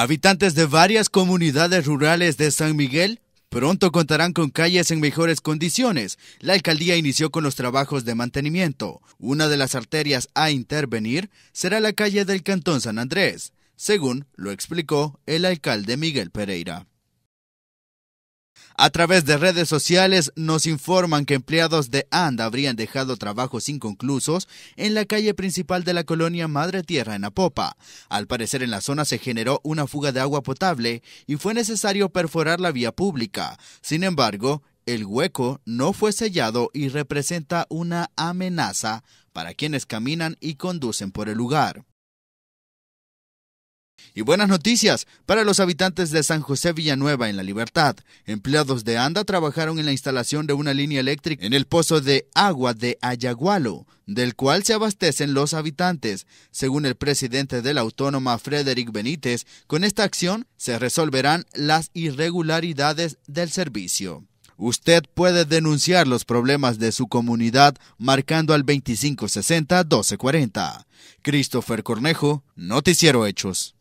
Habitantes de varias comunidades rurales de San Miguel pronto contarán con calles en mejores condiciones. La alcaldía inició con los trabajos de mantenimiento. Una de las arterias a intervenir será la calle del Cantón San Andrés, según lo explicó el alcalde Miguel Pereira. A través de redes sociales nos informan que empleados de ANDA habrían dejado trabajos inconclusos en la calle principal de la colonia Madre Tierra en Apopa. Al parecer en la zona se generó una fuga de agua potable y fue necesario perforar la vía pública. Sin embargo, el hueco no fue sellado y representa una amenaza para quienes caminan y conducen por el lugar. Y buenas noticias para los habitantes de San José Villanueva en La Libertad. Empleados de ANDA trabajaron en la instalación de una línea eléctrica en el pozo de agua de Ayagualo, del cual se abastecen los habitantes. Según el presidente de la autónoma, Frederick Benítez, con esta acción se resolverán las irregularidades del servicio. Usted puede denunciar los problemas de su comunidad marcando al 2560-1240. Christopher Cornejo, Noticiero Hechos.